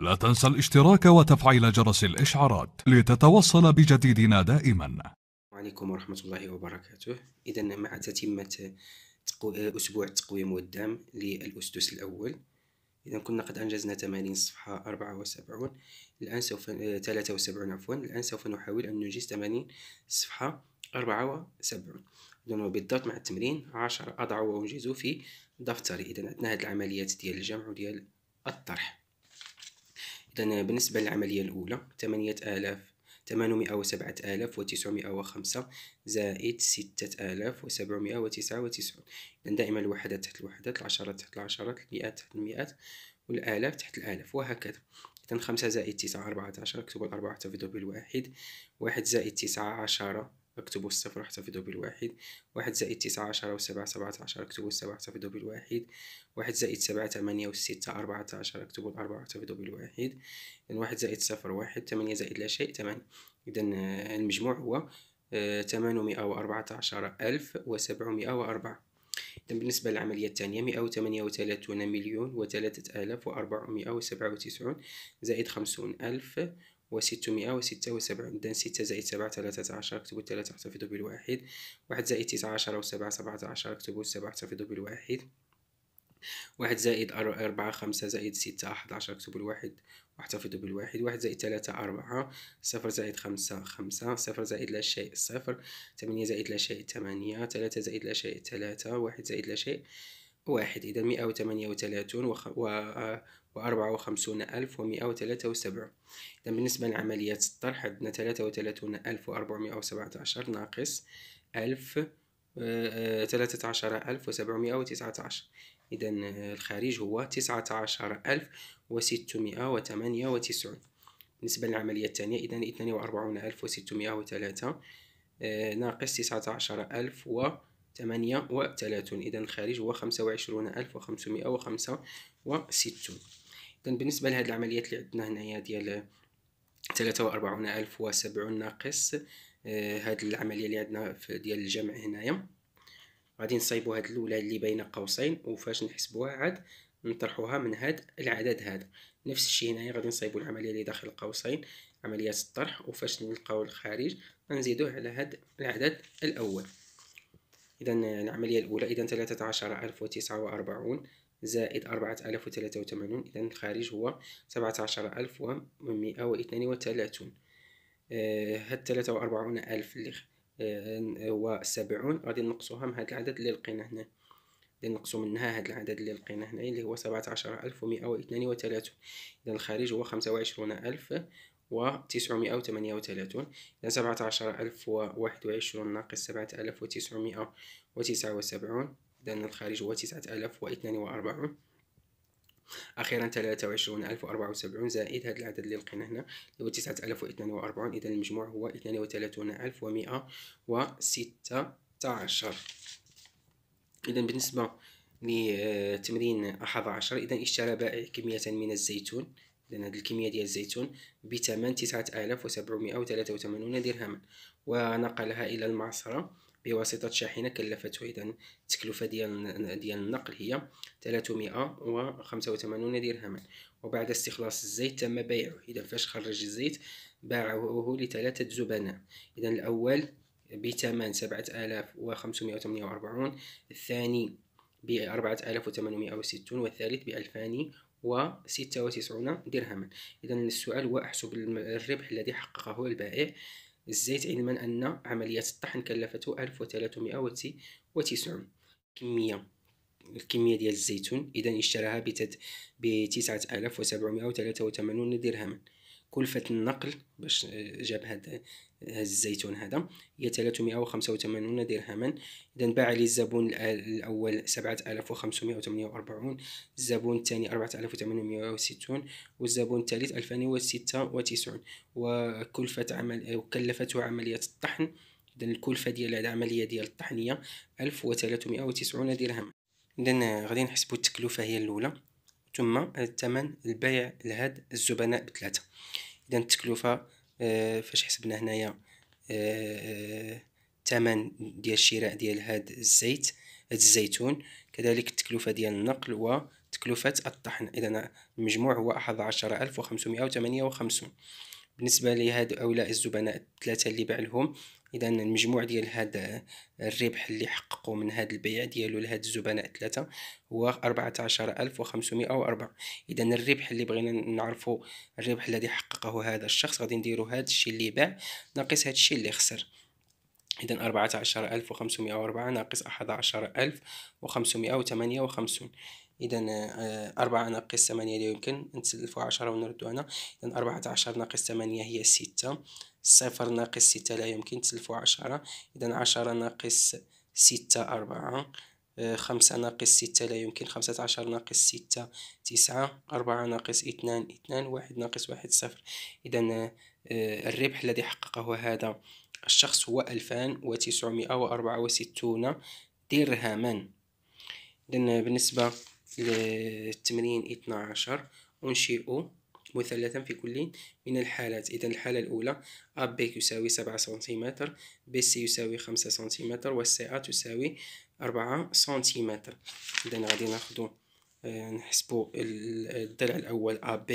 لا تنسى الاشتراك وتفعيل جرس الإشعارات لتتوصل بجديدنا دائما عليكم ورحمة الله وبركاته إذا مع تتمة تقو... أسبوع التقويم والدم للأسدس الأول إذا كنا قد أنجزنا 80 صفحة 74 الآن سوف 73 عفوا الآن سوف نحاول أن ننجز 80 صفحة 74 إذا وبالضبط مع التمرين 10 أضع وأنجز في دفتري إذا عندنا هذه العمليات ديال الجمع وديال الطرح بالنسبة للعملية الأولى آلاف 8000 وسبعة آلاف وتسعمائة وخمسة زائد ستة آلاف وسبعمائة وتسعة وتسعون إذن دائما الوحدات تحت الوحدات العشرة تحت العشرات المئات تحت المئات والآلاف تحت الآلاف وهكذا إذن خمسة زائد تسعة أربعة عشر أكتب الأربعة تفضل بالواحد واحد زائد تسعة عشرة اكتبوا الصفر واحتفظوا بالواحد واحد زائد تسعة عشرة وسبعة سبعة عشر اكتبوا السبعة واحتفظوا بالواحد واحد زائد سبعة ثمانية وستة أربعة عشر اكتبوا الأربعة واحتفظوا بالواحد إذن واحد زائد صفر واحد ثمانية زائد لا شيء ثمانية إذن آه، المجموع هو ثمانمائة آه، وأربعة عشر ألف وسبعمائة وأربعة إذن بالنسبة للعملية الثانية مئة وثمانية وثلاثون مليون وثلاثة آلاف وأربعمائة وسبعة وتسعون زائد خمسون ألف وستمائة وستة وسبعون دان ستة زائد سبعة ثلاثة عشر اكتبوا الثلاثة احتفظوا بالواحد واحد زائد تسعة عشر أو سبعة سبعة عشر اكتبوا السبعة احتفظوا بالواحد واحد زائد أربعة خمسة زائد ستة أحد عشر اكتبوا الواحد واحتفظوا بالواحد واحد زائد ثلاثة أربعة صفر زائد خمسة خمسة صفر زائد لا شيء صفر ثمانية زائد لا شيء ثمانية ثلاثة زائد لا شيء ثلاثة واحد زائد لا شيء واحد إذا مئة وثمانية وثلاثون آه، وأربعة وخمسون ألف ومئة وثلاثة وسبعون إذا بالنسبة لعمليات الطرح عندنا ثلاثة وثلاثون ألف وأربعمائة وسبعة عشر ناقص ألف آه، ثلاثة عشر ألف وسبعمائة وتسعة عشر إذا الخارج هو تسعة عشر ألف وستمائة وثمانية وتسعون بالنسبة للعملية الثانية إذا اثنان وأربعون ألف وستمائة وثلاثة آه، ناقص تسعة عشر ألف و ثمانية وثلاثون إذا الخارج هو خمسة وعشرون ألف وخمسمائة وخمسة وستون إذا بالنسبة لهاد العمليات اللي عندنا هنايا ديال ثلاثة وأربعون ألف وسبعون ناقص هاد آه، العملية اللي عندنا ديال الجمع هنايا غادي نصايبو هاد الأولى اللي بين قوسين وفاش نحسبوها عاد نطرحوها من هاد العدد هذا نفس الشيء هنايا غادي نصايبو العملية اللي داخل قوسين عملية الطرح وفاش نلقاو الخارج غنزيدوه على هاد العدد الأول إذا يعني العملية الأولى إذا ثلاثة عشر ألف وتسعة وأربعون زائد أربعة ألف وثلاثة وثمانون إذا الخارج هو سبعة عشر ألف ومئة واثنين وثلاثون آه، هاد ثلاثة وأربعون ألف اللي هو آه، سبعون غادي نقصوها من هاد العدد اللي لقينا هنا نقصو منها هاد العدد اللي لقينا هنا اللي هو سبعة عشر ألف ومئة 17132 اذا الخارج هو خمسة وعشرون ألف وتسعمائة وثمانية وثلاثون إذا سبعة عشر ألف وواحد وعشرون ناقص سبعة ألاف وتسعمائة وتسعة وسبعون إذا الخارج هو تسعة ألف واثنان وأربعون أخيرا وعشرون ألف وأربعة وسبعون زائد هذا العدد اللي لقينا هنا اللي هو وأربعون إذا المجموع هو ألف 32116 إذا بالنسبة لتمرين 11 إذا اشترى بائع كمية من الزيتون لأن هذه الكمية ديال الزيتون بثمن تسعة آلاف وسبعمائة وثلاثة وثمانون درهما ونقلها إلى المعصرة بواسطة شاحنة كلفته إذا التكلفة ديال ديال النقل هي 385 درهما وبعد استخلاص الزيت تم بيعه إذا فاش خرج الزيت باعه لثلاثة زبناء إذا الأول بثمن 7548 الثاني ب 4860 والثالث ب 2000 وستة درهما إذا السؤال هو أحسب الربح الذي حققه البائع الزيت علما أن عملية الطحن كلفته 1390 كمية الكمية ديال الزيتون إذا اشتراها بتد... ب 9783 درهما كلفة النقل باش جاب هاد هاد الزيتون هذا هي 385 درهما اذا باع لي الزبون الاول 7548 الزبون الثاني 4860 والزبون الثالث 2096 وكلفة عمل وكلفته عملية الطحن اذا الكلفة ديال هاد العملية ديال الطحن هي 1390 درهم اذا غادي نحسبوا التكلفة هي الاولى ثم الثمن البيع لهاد الزبناء بثلاثة إذا التكلفة آه، فاش حسبنا هنايا الثمن آه، ديال الشراء ديال هاد الزيت هاد الزيتون كذلك التكلفة ديال النقل وتكلفة الطحن إذا المجموع هو أحد عشر ألف وخمسمائة وثمانية وخمسون بالنسبة لهاد هؤلاء الزبناء الثلاثة اللي باع لهم اذا المجموع ديال هذا آه، الربح اللي حققوا من هذا البيع ديالو لهاد الزبناء ثلاثه هو 14504 اذا الربح اللي بغينا نعرفوا الربح الذي حققه هذا الشخص غادي نديرو هذا الشيء اللي باع ناقص هذا الشيء اللي خسر إذا 14504 ألف ناقص 11558 ألف وثمانية وخمسون إذا آه، أربعة ناقص ثمانية لا يمكن نتسلفوا عشرة ونردوا هنا إذا أربعة عشر ناقص ثمانية هي ستة صفر ناقص ستة لا يمكن تسلفوا عشرة إذا عشرة ناقص ستة أربعة آه، خمسة ناقص ستة لا يمكن خمسة عشر ناقص ستة تسعة أربعة ناقص اثنان اثنان واحد ناقص واحد صفر إذا آه، الربح الذي حققه هذا الشخص هو ألفان وتسعمائة وأربعة وستون درهما إذا بالنسبة التمرين 12 أنشئوا مثلثا في كل من الحالات إذا الحالة الأولى AB يساوي 7 سنتيمتر BC يساوي 5 سنتيمتر والساعة تساوي 4 سنتيمتر إذا غادي ناخدو آه، نحسبو الضلع الأول AB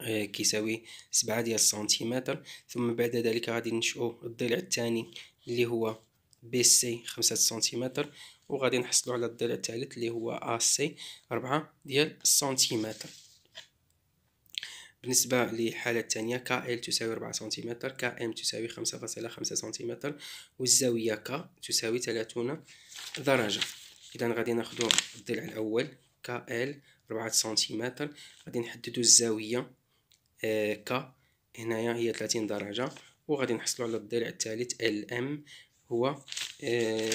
آه، كيساوي 7 ديال سنتيمتر ثم بعد ذلك غادي ننشئو الضلع الثاني اللي هو BC 5 سنتيمتر وغادي نحصلوا على الضلع الثالث اللي هو AC 4 ديال سنتيمتر بالنسبة للحالة الثانية KL تساوي 4 سنتيمتر KM تساوي 5.5 سنتيمتر والزاوية K تساوي 30 درجة إذا غادي ناخدو الضلع الأول KL 4 سنتيمتر غادي نحددو الزاوية آه، K ك هنايا هي 30 درجة وغادي نحصلو على الضلع الثالث LM هو آه،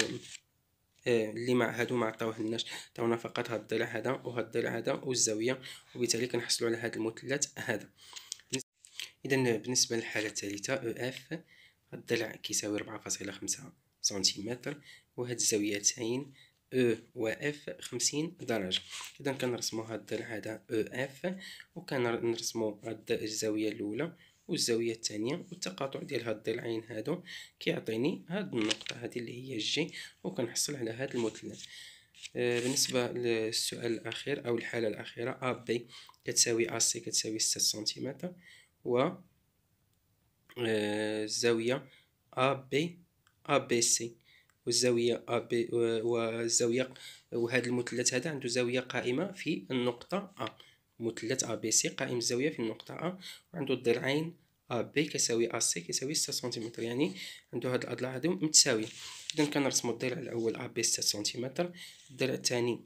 إيه، اللي مع هادو ما عطاوه لناش عطاونا فقط هاد الضلع هذا وهاد الضلع هذا والزاويه وبالتالي كنحصلوا على هاد المثلث هذا اذا بالنسبه للحاله الثالثه او اف الضلع كيساوي 4.5 سنتيمتر وهاد الزاويه تسعين او و اف 50 درجه اذا كنرسموا هاد الضلع هذا او اف وكنرسموا هاد الزاويه الاولى والزاويه الثانيه والتقاطع ديال هاد الضلعين هادو كيعطيني هاد النقطه هادي اللي هي جي وكنحصل على هاد المثلث آه، بالنسبه للسؤال الاخير او الحاله الاخيره ا بي كتساوي ا سي كتساوي ستة سنتيمتر و آه، الزاويه ا بي ا بي سي والزاويه ا بي والزاويه وهذا المثلث هذا عنده زاويه قائمه في النقطه ا مثلث أ بي سي قائم الزاوية في النقطة أ وعنده الضلعين أ بي كيساوي أ سي كيساوي ستة سنتيمتر يعني عنده هاد الأضلاع هادو متساوية إذا كنرسمو الضلع الأول أ بي ستة سنتيمتر الضلع الثاني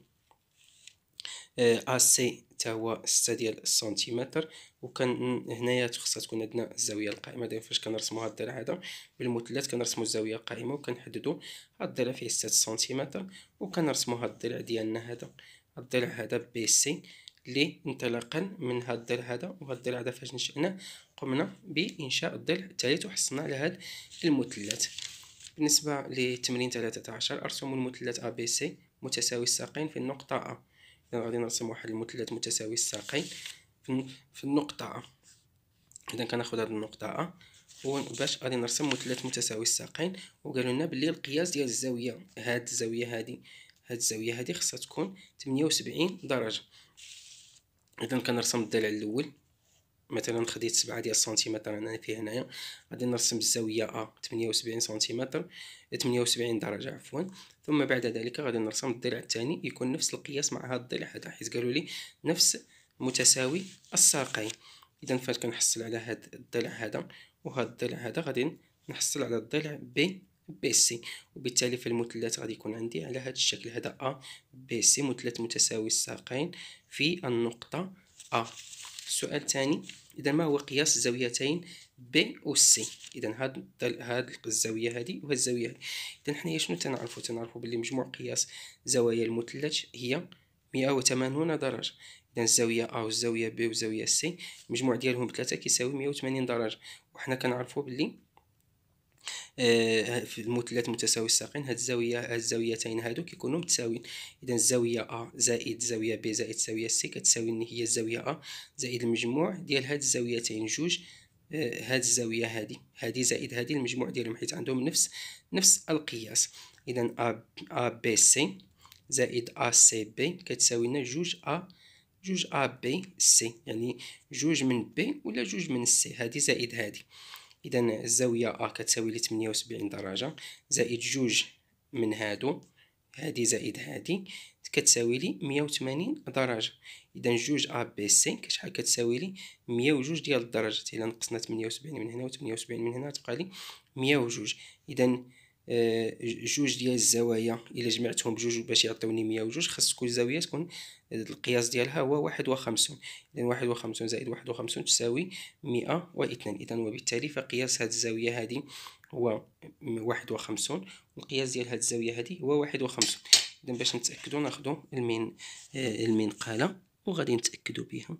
أ آه، سي تا هو ستة ديال السنتيمتر وكان هنايا خصها تكون عندنا الزاويه القائمه دابا فاش كنرسمو هاد الضلع هذا بالمثلث كنرسمو الزاويه القائمه وكنحددو هاد الضلع فيه ستة سنتيمتر وكنرسمو هاد الضلع ديالنا هذا الضلع هذا بي سي لي انطلاقا من هاد الضلع هذا وهاد الضلع هذا فاش نشأنا قمنا بإنشاء الضلع الثالث وحصلنا على هاد المثلث بالنسبة لتمرين 13 أرسموا المثلث ABC متساوي الساقين في النقطة A إذا غادي نرسم واحد المثلث متساوي الساقين في النقطة A إذا كناخد هاد النقطة A باش غادي نرسم مثلث متساوي الساقين وقالوا لنا بلي القياس ديال الزاوية هاد الزاوية هادي هاد الزاوية هادي خصها تكون 78 درجة اذا كنرسم الضلع الاول مثلا خديت سبعة ديال السنتيمتر انا فيه هنايا غادي نرسم الزاويه ا 78 سنتيمتر 78 درجه عفوا ثم بعد ذلك غادي نرسم الضلع الثاني يكون نفس القياس مع هذا الضلع هذا حيت قالوا لي نفس متساوي الساقين اذا فاش كنحصل على هذا الضلع هذا وهذا الضلع هذا غادي نحصل على الضلع ب بي سي وبالتالي فالمثلث غادي يكون عندي على هذا الشكل هذا ا بي سي مثلث متساوي الساقين في النقطة ا السؤال الثاني اذا ما هو قياس زاويتين بي و سي اذا هاد هاد الزاويه هادي وهاد الزاويه هادي اذا حنايا شنو تنعرفو تنعرفو بلي مجموع قياس زوايا المثلث هي 180 درجه اذا الزاويه ا والزاويه بي والزاويه سي المجموع ديالهم ثلاثه كيساوي 180 درجه وحنا كنعرفو بلي آه، في المثلث متساوي الساقين هاد الزاويه هاد الزاويتين هادو كيكونوا متساويين اذا الزاويه ا زائد زاويه ب زائد زاويه سي كتساوي ان هي الزاويه ا زائد المجموع ديال هاد الزاويتين جوج آه، هاد الزاويه هادي هادي زائد هادي المجموع ديالهم حيت عندهم نفس نفس القياس اذا ا ا بي سي زائد ا سي بي كتساوي لنا جوج ا جوج ا بي سي يعني جوج من بي ولا جوج من سي هادي زائد هادي اذا الزاويه ا آه كتساوي لي 78 درجه زائد جوج من هادو هادي زائد هادي كتساوي لي 180 درجه اذا جوج ا آه بي سي كشحال كتساوي لي 102 ديال الدرجات الا نقصنا 78 من هنا و78 من هنا تبقى لي 102 اذا آه، جوج ديال الزوايا الا جمعتهم بجوج باش يعطيوني مية وجوج خاص كل زاويه تكون القياس ديالها هو واحد وخمسون اذا واحد وخمسون زائد واحد وخمسون تساوي مئة اذا وبالتالي فقياس هاد الزاويه هادي هو واحد وخمسون والقياس ديال هاد الزاويه هادي هو واحد وخمسون اذا باش نتاكدو ناخدو المين آه، المنقاله وغادي نتاكدو بها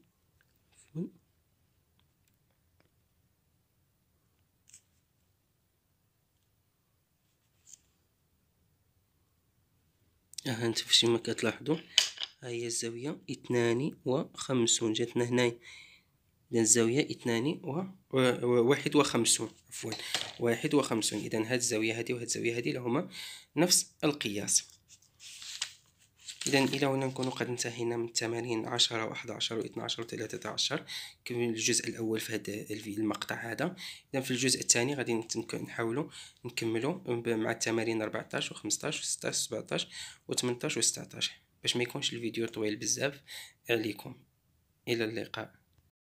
ها انت فاش ما كتلاحظوا ها هي الزاويه اثنان وخمسون جاتنا هنايا إذا الزاوية اثنان و... واحد وخمسون عفوا واحد وخمسون إذا هاد الزاوية هادي وهذه الزاوية هادي لهما نفس القياس اذا الى هنا نكون قد انتهينا من التمارين 10 و11 و12 و13 الجزء الاول في هذا المقطع هذا اذا في الجزء الثاني غادي نحاولوا نكملوا مع التمارين 14 و15 و16 و17 و18 و19 باش ما يكونش الفيديو طويل بزاف عليكم الى اللقاء